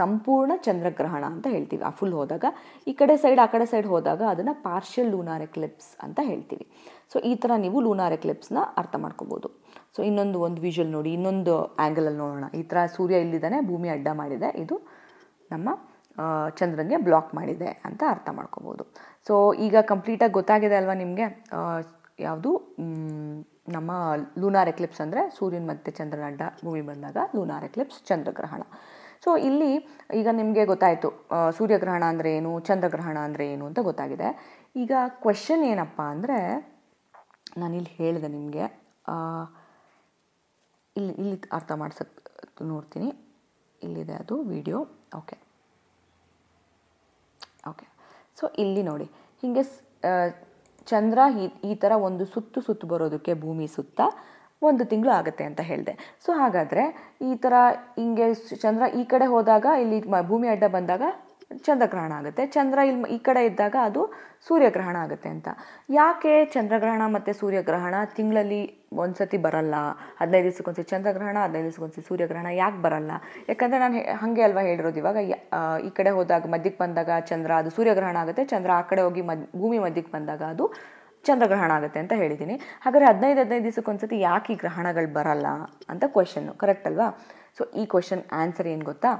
ಸಂಪೂರ್ಣ ಚಂದ್ರಗ್ರಹಣ ಅಂತ ಹೇಳ್ತೀವಿ ಆ ಫುಲ್ ಹೋದಾಗ ಈ ಕಡೆ ಸೈಡ್ ಆ ಕಡೆ ಸೈಡ್ ಹೋದಾಗ ಅದನ್ನು ಪಾರ್ಷಿಯಲ್ ಲೂನಾರ್ ಎಕ್ಲಿಪ್ಸ್ ಅಂತ ಹೇಳ್ತೀವಿ ಸೊ ಈ ಥರ ನೀವು ಲೂನಾರ್ ಎಕ್ಲಿಪ್ಸ್ನ ಅರ್ಥ ಮಾಡ್ಕೋಬೋದು ಸೊ ಇನ್ನೊಂದು ಒಂದು ವಿಜುವಲ್ ನೋಡಿ ಇನ್ನೊಂದು ಆ್ಯಂಗಲಲ್ಲಿ ನೋಡೋಣ ಈ ಥರ ಸೂರ್ಯ ಇಲ್ಲಿದ್ದಾನೆ ಭೂಮಿ ಅಡ್ಡ ಮಾಡಿದೆ ಇದು ನಮ್ಮ ಚಂದ್ರನಿಗೆ ಬ್ಲಾಕ್ ಮಾಡಿದೆ ಅಂತ ಅರ್ಥ ಮಾಡ್ಕೋಬೋದು ಸೊ ಈಗ ಕಂಪ್ಲೀಟಾಗಿ ಗೊತ್ತಾಗಿದೆ ಅಲ್ವಾ ನಿಮಗೆ ಯಾವುದು ನಮ್ಮ ಲೂನಾರ್ ಎಕ್ಲಿಪ್ಸ್ ಅಂದರೆ ಸೂರ್ಯನ ಮತ್ತು ಚಂದ್ರನ ಅಡ್ಡ ಭೂಮಿ ಬಂದಾಗ ಲೂನಾರ್ ಎಕ್ಲಿಪ್ಸ್ ಚಂದ್ರಗ್ರಹಣ ಸೊ ಇಲ್ಲಿ ಈಗ ನಿಮಗೆ ಗೊತ್ತಾಯಿತು ಸೂರ್ಯಗ್ರಹಣ ಅಂದರೆ ಏನು ಚಂದ್ರಗ್ರಹಣ ಅಂದರೆ ಏನು ಅಂತ ಗೊತ್ತಾಗಿದೆ ಈಗ ಕ್ವೆಶನ್ ಏನಪ್ಪ ಅಂದರೆ ನಾನಿಲ್ಲಿ ಹೇಳಿದೆ ನಿಮಗೆ ಇಲ್ಲಿ ಇಲ್ಲಿ ಅರ್ಥ ಮಾಡಿಸ ನೋಡ್ತೀನಿ ಇಲ್ಲಿದೆ ಅದು ವಿಡಿಯೋ ಓಕೆ ಓಕೆ ಸೊ ಇಲ್ಲಿ ನೋಡಿ ಹೀಗೆ ಚಂದ್ರ ಈ ಈ ಥರ ಒಂದು ಸುತ್ತು ಸುತ್ತು ಬರೋದಕ್ಕೆ ಭೂಮಿ ಸುತ್ತ ಒಂದು ತಿಂಗಳು ಆಗುತ್ತೆ ಅಂತ ಹೇಳಿದೆ ಸೊ ಹಾಗಾದರೆ ಈ ಥರ ಹಿಂಗೆ ಚಂದ್ರ ಈ ಕಡೆ ಹೋದಾಗ ಇಲ್ಲಿ ಭೂಮಿ ಅಡ್ಡ ಬಂದಾಗ ಚಂದ್ರಗ್ರಹಣ ಆಗುತ್ತೆ ಚಂದ್ರ ಇಲ್ಲಿ ಈ ಕಡೆ ಇದ್ದಾಗ ಅದು ಸೂರ್ಯಗ್ರಹಣ ಆಗುತ್ತೆ ಅಂತ ಯಾಕೆ ಚಂದ್ರಗ್ರಹಣ ಮತ್ತು ಸೂರ್ಯಗ್ರಹಣ ತಿಂಗಳಲ್ಲಿ ಒಂದು ಸತಿ ಬರಲ್ಲ ಹದಿನೈದು ದಿವಸಕ್ಕೊಂದ್ಸತಿ ಚಂದ್ರಗ್ರಹಣ ಹದಿನೈದು ದಿವಸಕ್ಕೊಂದ್ಸತಿ ಸೂರ್ಯಗ್ರಹಣ ಯಾಕೆ ಬರಲ್ಲ ಯಾಕಂದರೆ ನಾನು ಹಾಗೆ ಅಲ್ವಾ ಹೇಳಿರೋದು ಇವಾಗ ಈ ಕಡೆ ಹೋದಾಗ ಮಧ್ಯಕ್ಕೆ ಬಂದಾಗ ಚಂದ್ರ ಅದು ಸೂರ್ಯಗ್ರಹಣ ಆಗುತ್ತೆ ಚಂದ್ರ ಆ ಕಡೆ ಹೋಗಿ ಮದ್ ಭೂಮಿ ಮಧ್ಯಕ್ಕೆ ಬಂದಾಗ ಅದು ಚಂದ್ರಗ್ರಹಣ ಆಗುತ್ತೆ ಅಂತ ಹೇಳಿದ್ದೀನಿ ಹಾಗಾದರೆ ಹದಿನೈದು ಹದಿನೈದು ದಿವಸಕ್ಕೊಂದ್ಸತಿ ಯಾಕೆ ಈ ಗ್ರಹಣಗಳು ಬರಲ್ಲ ಅಂತ ಕ್ವೆಶನ್ನು ಕರೆಕ್ಟ್ ಅಲ್ವಾ ಸೊ ಈ ಕ್ವೆಶನ್ ಆನ್ಸರ್ ಏನು ಗೊತ್ತಾ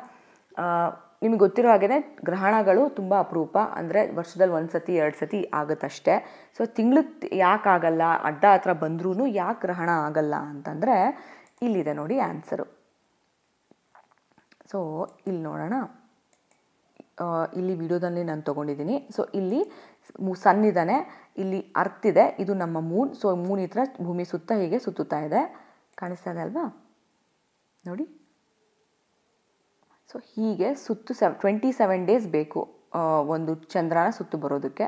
ನಿಮಗೆ ಗೊತ್ತಿರೋ ಹಾಗೆನೇ ಗ್ರಹಣಗಳು ತುಂಬ ಅಪರೂಪ ಅಂದರೆ ವರ್ಷದಲ್ಲಿ ಒಂದು ಸತಿ ಎರಡು ಸತಿ ಆಗುತ್ತಷ್ಟೇ ಸೊ ತಿಂಗಳು ಯಾಕೆ ಆಗಲ್ಲ ಅಡ್ಡ ಹತ್ರ ಬಂದ್ರೂ ಯಾಕೆ ಗ್ರಹಣ ಆಗಲ್ಲ ಅಂತಂದರೆ ಇಲ್ಲಿದೆ ನೋಡಿ ಆನ್ಸರು ಸೊ ಇಲ್ಲಿ ನೋಡೋಣ ಇಲ್ಲಿ ವಿಡಿಯೋದಲ್ಲಿ ನಾನು ತೊಗೊಂಡಿದ್ದೀನಿ ಸೊ ಇಲ್ಲಿ ಸನ್ ಇದ್ದಾನೆ ಇಲ್ಲಿ ಅರ್ತ್ ಇದೆ ಇದು ನಮ್ಮ ಮೂನ್ ಸೊ ಮೂನ್ ಈ ಭೂಮಿ ಸುತ್ತ ಹೀಗೆ ಸುತ್ತುತ್ತಾ ಇದೆ ಕಾಣಿಸ್ತಾ ಇದೆ ಅಲ್ವಾ ನೋಡಿ ಸೊ ಹೀಗೆ ಸುತ್ತು ಸೆವ್ ಟ್ವೆಂಟಿ ಸೆವೆನ್ ಡೇಸ್ ಬೇಕು ಒಂದು ಚಂದ್ರನ ಸುತ್ತು ಬರೋದಕ್ಕೆ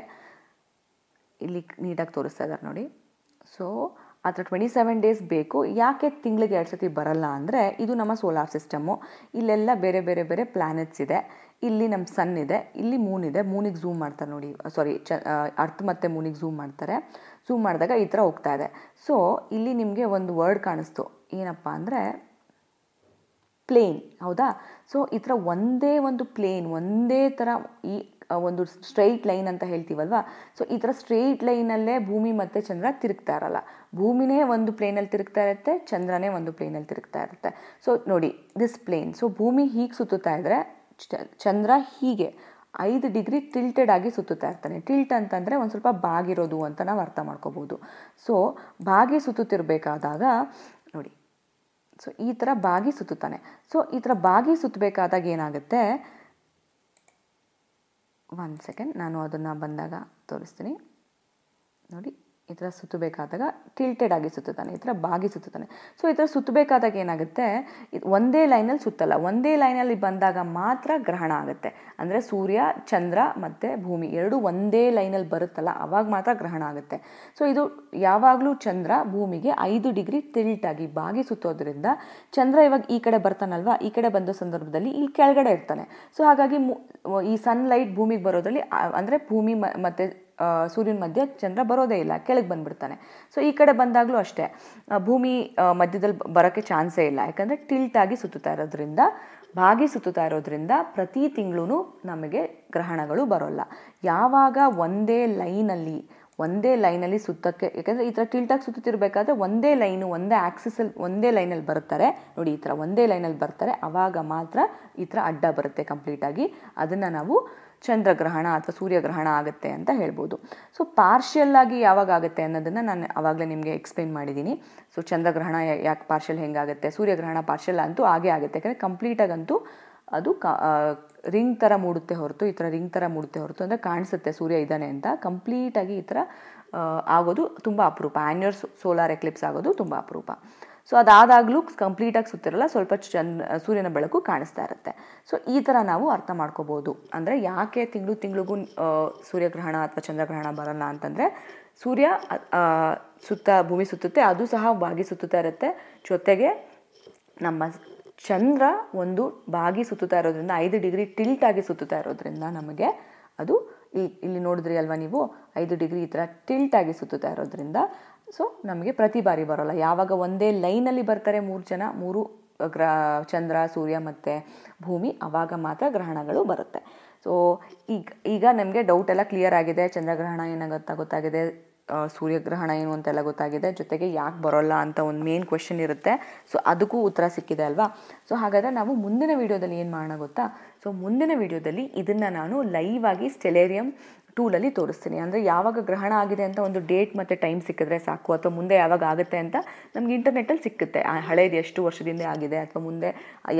ಇಲ್ಲಿ ನೀಟಾಗಿ ತೋರಿಸ್ತಾ ಇದ್ದಾರೆ ನೋಡಿ ಸೊ ಆ ಥರ ಟ್ವೆಂಟಿ ಸೆವೆನ್ ಡೇಸ್ ಬೇಕು ಯಾಕೆ ತಿಂಗಳಿಗೆ ಎರಡು ಸತಿ ಬರಲ್ಲ ಅಂದರೆ ಇದು ನಮ್ಮ ಸೋಲಾರ್ ಸಿಸ್ಟಮು ಇಲ್ಲೆಲ್ಲ ಬೇರೆ ಬೇರೆ ಬೇರೆ ಪ್ಲ್ಯಾನೆಟ್ಸ್ ಇದೆ ಇಲ್ಲಿ ನಮ್ಮ ಸನ್ ಇದೆ ಇಲ್ಲಿ ಮೂನ್ ಇದೆ ಮೂನಿಗೆ ಝೂಮ್ ಮಾಡ್ತಾರೆ ನೋಡಿ ಸಾರಿ ಚ ಅರ್ಥ ಮತ್ತು ಮೂನಿಗೆ ಝೂಮ್ ಮಾಡ್ತಾರೆ ಝೂಮ್ ಮಾಡಿದಾಗ ಈ ಥರ ಹೋಗ್ತಾ ಇದೆ ಸೊ ಇಲ್ಲಿ ನಿಮಗೆ ಒಂದು ವರ್ಡ್ ಕಾಣಿಸ್ತು ಏನಪ್ಪ ಅಂದರೆ ಪ್ಲೇನ್ ಹೌದಾ ಸೊ ಈ ಥರ ಒಂದೇ ಒಂದು ಪ್ಲೇನ್ ಒಂದೇ ಥರ ಈ ಒಂದು ಸ್ಟ್ರೈಟ್ ಲೈನ್ ಅಂತ ಹೇಳ್ತೀವಲ್ವ ಸೊ ಈ ಥರ ಸ್ಟ್ರೈಟ್ ಲೈನಲ್ಲೇ ಭೂಮಿ ಮತ್ತು ಚಂದ್ರ ತಿರುಗ್ತಾ ಇರಲ್ಲ ಭೂಮಿನೇ ಒಂದು ಪ್ಲೇನಲ್ಲಿ ತಿರುಗ್ತಾ ಇರುತ್ತೆ ಚಂದ್ರನೇ ಒಂದು ಪ್ಲೇನಲ್ಲಿ ತಿರುಗ್ತಾ ಇರುತ್ತೆ ಸೊ ನೋಡಿ ದಿಸ್ ಪ್ಲೇನ್ ಸೊ ಭೂಮಿ ಹೀಗೆ ಸುತ್ತುತ್ತಾ ಇದ್ದರೆ ಚಂದ್ರ ಹೀಗೆ ಐದು ಡಿಗ್ರಿ ಟಿಲ್ಟೆಡ್ ಆಗಿ ಸುತ್ತುತ್ತಾ ಇರ್ತಾನೆ ಟಿಲ್ಟ್ ಅಂತಂದರೆ ಒಂದು ಸ್ವಲ್ಪ ಬಾಗಿರೋದು ಅಂತ ನಾವು ಅರ್ಥ ಮಾಡ್ಕೋಬೋದು ಸೊ ಬಾಗಿ ಸುತ್ತುತ್ತಿರಬೇಕಾದಾಗ ನೋಡಿ ಸೊ ಈ ಥರ ಬಾಗಿ ಸುತ್ತುತ್ತಾನೆ ಸೊ ಈ ಥರ ಬಾಗಿ ಸುತ್ತಬೇಕಾದಾಗ ಏನಾಗುತ್ತೆ ಒನ್ ಸೆಕೆಂಡ್ ನಾನು ಅದನ್ನು ಬಂದಾಗ ತೋರಿಸ್ತೀನಿ ನೋಡಿ ಈ ಥರ ಸುತ್ತಬೇಕಾದಾಗ ಟಿಲ್ಟೆಡ್ ಆಗಿ ಸುತ್ತಾನೆ ಈ ಥರ ಬಾಗಿ ಸುತ್ತಾನೆ ಸೊ ಈ ಥರ ಸುತ್ತಬೇಕಾದಾಗ ಏನಾಗುತ್ತೆ ಇದು ಒಂದೇ ಲೈನಲ್ಲಿ ಸುತ್ತಲ್ಲ ಒಂದೇ ಲೈನಲ್ಲಿ ಬಂದಾಗ ಮಾತ್ರ ಗ್ರಹಣ ಆಗುತ್ತೆ ಅಂದರೆ ಸೂರ್ಯ ಚಂದ್ರ ಮತ್ತು ಭೂಮಿ ಎರಡು ಒಂದೇ ಲೈನಲ್ಲಿ ಬರುತ್ತಲ್ಲ ಅವಾಗ ಮಾತ್ರ ಗ್ರಹಣ ಆಗುತ್ತೆ ಸೊ ಇದು ಯಾವಾಗಲೂ ಚಂದ್ರ ಭೂಮಿಗೆ ಐದು ಡಿಗ್ರಿ ತಿಲ್ಟಾಗಿ ಬಾಗಿ ಸುತ್ತೋದ್ರಿಂದ ಚಂದ್ರ ಇವಾಗ ಈ ಕಡೆ ಬರ್ತಾನಲ್ವ ಈ ಕಡೆ ಬಂದ ಸಂದರ್ಭದಲ್ಲಿ ಇಲ್ಲಿ ಕೆಳಗಡೆ ಇರ್ತಾನೆ ಸೊ ಹಾಗಾಗಿ ಈ ಸನ್ಲೈಟ್ ಭೂಮಿಗೆ ಬರೋದ್ರಲ್ಲಿ ಅಂದರೆ ಭೂಮಿ ಮತ್ತು ಸೂರ್ಯನ ಮಧ್ಯ ಚಂದ್ರ ಬರೋದೇ ಇಲ್ಲ ಕೆಳಗೆ ಬಂದುಬಿಡ್ತಾನೆ ಸೊ ಈ ಕಡೆ ಬಂದಾಗಲೂ ಅಷ್ಟೇ ಭೂಮಿ ಮಧ್ಯದಲ್ಲಿ ಬರೋಕ್ಕೆ ಚಾನ್ಸೇ ಇಲ್ಲ ಯಾಕಂದರೆ ಟಿಲ್ಟಾಗಿ ಸುತ್ತುತ್ತಾ ಇರೋದ್ರಿಂದ ಬಾಗಿ ಸುತ್ತುತ್ತಾ ಇರೋದ್ರಿಂದ ಪ್ರತಿ ತಿಂಗಳೂ ನಮಗೆ ಗ್ರಹಣಗಳು ಬರೋಲ್ಲ ಯಾವಾಗ ಒಂದೇ ಲೈನಲ್ಲಿ ಒಂದೇ ಲೈನಲ್ಲಿ ಸುತ್ತಕ್ಕೆ ಯಾಕಂದರೆ ಈ ಥರ ಟಿಲ್ಟಾಗಿ ಸುತ್ತುತ್ತಿರಬೇಕಾದ್ರೆ ಒಂದೇ ಲೈನು ಒಂದೇ ಆಕ್ಸಿಸಲ್ಲಿ ಒಂದೇ ಲೈನಲ್ಲಿ ಬರ್ತಾರೆ ನೋಡಿ ಈ ಥರ ಒಂದೇ ಲೈನಲ್ಲಿ ಬರ್ತಾರೆ ಆವಾಗ ಮಾತ್ರ ಈ ಥರ ಅಡ್ಡ ಬರುತ್ತೆ ಕಂಪ್ಲೀಟಾಗಿ ಅದನ್ನು ನಾವು ಚಂದ್ರಗ್ರಹಣ ಅಥವಾ ಸೂರ್ಯಗ್ರಹಣ ಆಗುತ್ತೆ ಅಂತ ಹೇಳ್ಬೋದು ಸೊ ಪಾರ್ಷಿಯಲ್ ಆಗಿ ಯಾವಾಗ ಆಗುತ್ತೆ ಅನ್ನೋದನ್ನು ನಾನು ಆವಾಗಲೇ ನಿಮಗೆ ಎಕ್ಸ್ಪ್ಲೈನ್ ಮಾಡಿದ್ದೀನಿ ಸೊ ಚಂದ್ರಗ್ರಹಣ ಯಾಕೆ ಪಾರ್ಷಿಯಲ್ ಹೆಂಗಾಗುತ್ತೆ ಸೂರ್ಯಗ್ರಹಣ ಪಾರ್ಷಿಯಲ್ ಅಂತೂ ಆಗೇ ಆಗುತ್ತೆ ಯಾಕಂದರೆ ಕಂಪ್ಲೀಟಾಗಂತೂ ಅದು ರಿಂಗ್ ಥರ ಮೂಡುತ್ತೆ ಹೊರತು ಈ ಥರ ರಿಂಗ್ ಥರ ಮೂಡುತ್ತೆ ಹೊರತು ಅಂದರೆ ಕಾಣಿಸುತ್ತೆ ಸೂರ್ಯ ಇದ್ದಾನೆ ಅಂತ ಕಂಪ್ಲೀಟಾಗಿ ಈ ಥರ ಆಗೋದು ತುಂಬ ಅಪರೂಪ ಆ್ಯನ್ಯರ್ ಸೋಲಾರ್ ಎಕ್ಲಿಪ್ಸ್ ಆಗೋದು ತುಂಬ ಅಪರೂಪ ಸೊ ಅದಾದಾಗಲೂ ಕಂಪ್ಲೀಟಾಗಿ ಸುತ್ತಿರಲ್ಲ ಸ್ವಲ್ಪ ಚನ್ ಸೂರ್ಯನ ಬೆಳಕು ಕಾಣಿಸ್ತಾ ಇರುತ್ತೆ ಸೊ ಈ ಥರ ನಾವು ಅರ್ಥ ಮಾಡ್ಕೋಬೋದು ಅಂದರೆ ಯಾಕೆ ತಿಂಗಳು ತಿಂಗಳಿಗೂ ಸೂರ್ಯಗ್ರಹಣ ಅಥವಾ ಚಂದ್ರಗ್ರಹಣ ಬರಲ್ಲ ಅಂತಂದರೆ ಸೂರ್ಯ ಸುತ್ತ ಭೂಮಿ ಸುತ್ತುತ್ತೆ ಅದು ಸಹ ಬಾಗಿ ಸುತ್ತುತ್ತಾ ಇರುತ್ತೆ ಜೊತೆಗೆ ನಮ್ಮ ಚಂದ್ರ ಒಂದು ಬಾಗಿ ಸುತ್ತುತ್ತಾ ಇರೋದ್ರಿಂದ ಐದು ಡಿಗ್ರಿ ಟಿಲ್ಟ್ ಆಗಿ ಸುತ್ತುತ್ತಾ ಇರೋದ್ರಿಂದ ನಮಗೆ ಅದು ಇಲ್ಲಿ ನೋಡಿದ್ರಿ ಅಲ್ವಾ ನೀವು ಐದು ಡಿಗ್ರಿ ಈ ಥರ ಟಿಲ್ಟ್ ಆಗಿ ಸುತ್ತುತ್ತಾ ಇರೋದ್ರಿಂದ ಸೊ ನಮಗೆ ಪ್ರತಿ ಬಾರಿ ಬರೋಲ್ಲ ಯಾವಾಗ ಒಂದೇ ಲೈನಲ್ಲಿ ಬರ್ತಾರೆ ಮೂರು ಜನ ಮೂರು ಗ್ರ ಚಂದ್ರ ಸೂರ್ಯ ಮತ್ತು ಭೂಮಿ ಆವಾಗ ಮಾತ್ರ ಗ್ರಹಣಗಳು ಬರುತ್ತೆ ಸೊ ಈಗ ಈಗ ನಮಗೆ ಡೌಟ್ ಎಲ್ಲ ಕ್ಲಿಯರ್ ಆಗಿದೆ ಚಂದ್ರಗ್ರಹಣ ಏನಾಗುತ್ತಾ ಗೊತ್ತಾಗಿದೆ ಸೂರ್ಯಗ್ರಹಣ ಏನು ಅಂತೆಲ್ಲ ಗೊತ್ತಾಗಿದೆ ಜೊತೆಗೆ ಯಾಕೆ ಬರೋಲ್ಲ ಅಂತ ಒಂದು ಮೇನ್ ಕ್ವೆಶನ್ ಇರುತ್ತೆ ಸೊ ಅದಕ್ಕೂ ಉತ್ತರ ಸಿಕ್ಕಿದೆ ಅಲ್ವಾ ಸೊ ಹಾಗಾದರೆ ನಾವು ಮುಂದಿನ ವೀಡಿಯೋದಲ್ಲಿ ಏನು ಮಾಡೋಣ ಗೊತ್ತಾ ಸೊ ಮುಂದಿನ ವೀಡಿಯೋದಲ್ಲಿ ಇದನ್ನು ನಾನು ಲೈವ್ ಆಗಿ ಸ್ಟೆಲೇರಿಯಂ ಟೂಲಲ್ಲಿ ತೋರಿಸ್ತೀನಿ ಅಂದರೆ ಯಾವಾಗ ಗ್ರಹಣ ಆಗಿದೆ ಅಂತ ಒಂದು ಡೇಟ್ ಮತ್ತು ಟೈಮ್ ಸಿಕ್ಕಿದ್ರೆ ಸಾಕು ಅಥವಾ ಮುಂದೆ ಯಾವಾಗ ಆಗುತ್ತೆ ಅಂತ ನಮಗೆ ಇಂಟರ್ನೆಟ್ಟಲ್ಲಿ ಸಿಕ್ಕುತ್ತೆ ಆ ಹಳೇದು ಎಷ್ಟು ವರ್ಷದಿಂದ ಆಗಿದೆ ಅಥವಾ ಮುಂದೆ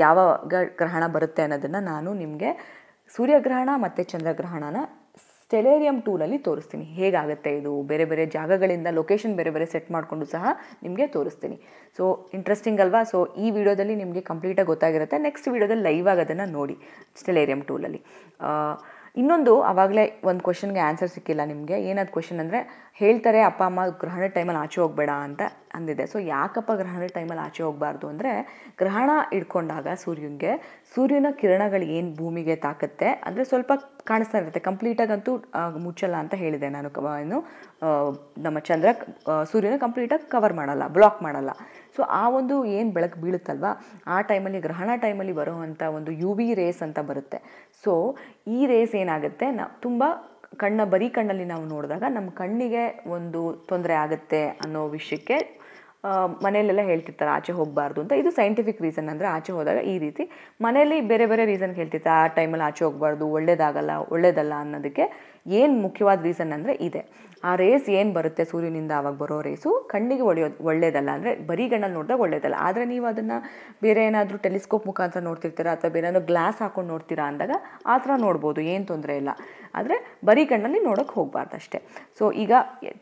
ಯಾವಾಗ ಗ್ರಹಣ ಬರುತ್ತೆ ಅನ್ನೋದನ್ನು ನಾನು ನಿಮಗೆ ಸೂರ್ಯಗ್ರಹಣ ಮತ್ತು ಚಂದ್ರಗ್ರಹಣನ ಸ್ಟೆಲೇರಿಯಂ ಟೂಲಲ್ಲಿ ತೋರಿಸ್ತೀನಿ ಹೇಗಾಗುತ್ತೆ ಇದು ಬೇರೆ ಬೇರೆ ಜಾಗಗಳಿಂದ ಲೊಕೇಶನ್ ಬೇರೆ ಬೇರೆ ಸೆಟ್ ಮಾಡಿಕೊಂಡು ಸಹ ನಿಮಗೆ ತೋರಿಸ್ತೀನಿ ಸೊ ಇಂಟ್ರೆಸ್ಟಿಂಗ್ ಅಲ್ವಾ ಸೊ ಈ ವಿಡಿಯೋದಲ್ಲಿ ನಿಮಗೆ ಕಂಪ್ಲೀಟಾಗಿ ಗೊತ್ತಾಗಿರುತ್ತೆ ನೆಕ್ಸ್ಟ್ ವಿಡಿಯೋದಲ್ಲಿ ಲೈವ್ ಆಗೋದನ್ನು ನೋಡಿ ಸ್ಟೆಲೇರಿಯಂ ಟೂಲಲ್ಲಿ ಇನ್ನೊಂದು ಆವಾಗಲೇ ಒಂದು ಕ್ವಶನ್ಗೆ ಆನ್ಸರ್ ಸಿಕ್ಕಿಲ್ಲ ನಿಮಗೆ ಏನದು ಕ್ವಶನ್ ಅಂದರೆ ಹೇಳ್ತಾರೆ ಅಪ್ಪ ಅಮ್ಮ ಗ್ರಹಣದ ಟೈಮಲ್ಲಿ ಆಚೆ ಹೋಗಬೇಡ ಅಂತ ಅಂದಿದೆ ಸೊ ಯಾಕಪ್ಪ ಗ್ರಹಣದ ಟೈಮಲ್ಲಿ ಆಚೆ ಹೋಗಬಾರ್ದು ಅಂದರೆ ಗ್ರಹಣ ಇಟ್ಕೊಂಡಾಗ ಸೂರ್ಯನಿಗೆ ಸೂರ್ಯನ ಕಿರಣಗಳು ಏನು ಭೂಮಿಗೆ ತಾಕತ್ತೆ ಅಂದರೆ ಸ್ವಲ್ಪ ಕಾಣಿಸ್ತಾ ಇರುತ್ತೆ ಕಂಪ್ಲೀಟಾಗಂತೂ ಮುಚ್ಚಲ್ಲ ಅಂತ ಹೇಳಿದೆ ನಾನು ಏನು ನಮ್ಮ ಚಂದ್ರ ಸೂರ್ಯನ ಕಂಪ್ಲೀಟಾಗಿ ಕವರ್ ಮಾಡಲ್ಲ ಬ್ಲಾಕ್ ಮಾಡಲ್ಲ ಸೊ ಆ ಒಂದು ಏನು ಬೆಳಕು ಬೀಳುತ್ತಲ್ವ ಆ ಟೈಮಲ್ಲಿ ಗ್ರಹಣ ಟೈಮಲ್ಲಿ ಬರುವಂಥ ಒಂದು ಯು ವಿ ರೇಸ್ ಅಂತ ಬರುತ್ತೆ ಸೊ ಈ ರೇಸ್ ಏನಾಗುತ್ತೆ ನಾವು ತುಂಬ ಕಣ್ಣ ಬರೀ ಕಣ್ಣಲ್ಲಿ ನಾವು ನೋಡಿದಾಗ ನಮ್ಮ ಕಣ್ಣಿಗೆ ಒಂದು ತೊಂದರೆ ಆಗುತ್ತೆ ಅನ್ನೋ ವಿಷಯಕ್ಕೆ ಮನೆಯಲ್ಲೆಲ್ಲ ಹೇಳ್ತಿರ್ತಾರೆ ಆಚೆ ಹೋಗಬಾರ್ದು ಅಂತ ಇದು ಸೈಂಟಿಫಿಕ್ ರೀಸನ್ ಅಂದರೆ ಆಚೆ ಹೋದಾಗ ಈ ರೀತಿ ಮನೆಯಲ್ಲಿ ಬೇರೆ ಬೇರೆ ರೀಸನ್ ಹೇಳ್ತಿರ್ತಾರೆ ಆ ಟೈಮಲ್ಲಿ ಆಚೆ ಹೋಗಬಾರ್ದು ಒಳ್ಳೇದಾಗಲ್ಲ ಒಳ್ಳೇದಲ್ಲ ಅನ್ನೋದಕ್ಕೆ ಏನು ಮುಖ್ಯವಾದ ರೀಸನ್ ಅಂದರೆ ಇದೆ ಆ ರೇಸ್ ಏನು ಬರುತ್ತೆ ಸೂರ್ಯನಿಂದ ಆವಾಗ ಬರೋ ರೇಸು ಕಣ್ಣಿಗೆ ಒಳ್ಳೆಯೋದು ಒಳ್ಳೇದಲ್ಲ ಅಂದರೆ ಬರೀ ಗಣ್ಣಲ್ಲಿ ನೋಡಿದಾಗ ಒಳ್ಳೆಯದಲ್ಲ ಆದರೆ ನೀವು ಅದನ್ನು ಬೇರೆ ಏನಾದರೂ ಟೆಲಿಸ್ಕೋಪ್ ಮುಖಾಂತರ ನೋಡ್ತಿರ್ತೀರಾ ಅಥವಾ ಬೇರೆ ಏನೋ ಗ್ಲಾಸ್ ಹಾಕೊಂಡು ನೋಡ್ತೀರಾ ಅಂದಾಗ ಆ ಥರ ನೋಡ್ಬೋದು ಏನು ತೊಂದರೆ ಇಲ್ಲ ಆದರೆ ಬರೀ ಕಣ್ಣಲ್ಲಿ ನೋಡೋಕ್ಕೆ ಹೋಗಬಾರ್ದು ಅಷ್ಟೇ ಸೊ ಈಗ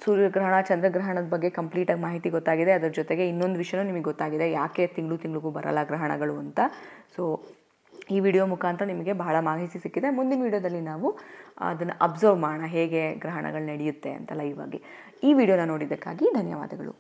ಸೂರ್ಯಗ್ರಹಣ ಚಂದ್ರಗ್ರಹಣದ ಬಗ್ಗೆ ಕಂಪ್ಲೀಟಾಗಿ ಮಾಹಿತಿ ಗೊತ್ತಾಗಿದೆ ಅದರ ಜೊತೆಗೆ ಇನ್ನೊಂದು ವಿಷಯನೂ ನಿಮಗೆ ಗೊತ್ತಾಗಿದೆ ಯಾಕೆ ತಿಂಗಳು ತಿಂಗಳಿಗೂ ಬರಲ್ಲ ಗ್ರಹಣಗಳು ಅಂತ ಸೊ ಈ ವಿಡಿಯೋ ಮುಖಾಂತರ ನಿಮಗೆ ಬಹಳ ಮಾಹಿತಿ ಸಿಕ್ಕಿದೆ ಮುಂದಿನ ವಿಡಿಯೋದಲ್ಲಿ ನಾವು ಅದನ್ನು ಅಬ್ಸರ್ವ್ ಮಾಡೋಣ ಹೇಗೆ ಗ್ರಹಣಗಳು ನಡೆಯುತ್ತೆ ಅಂತ ಲೈವ್ ಆಗಿ ಈ ವಿಡಿಯೋನ ನೋಡಿದ್ದಕ್ಕಾಗಿ ಧನ್ಯವಾದಗಳು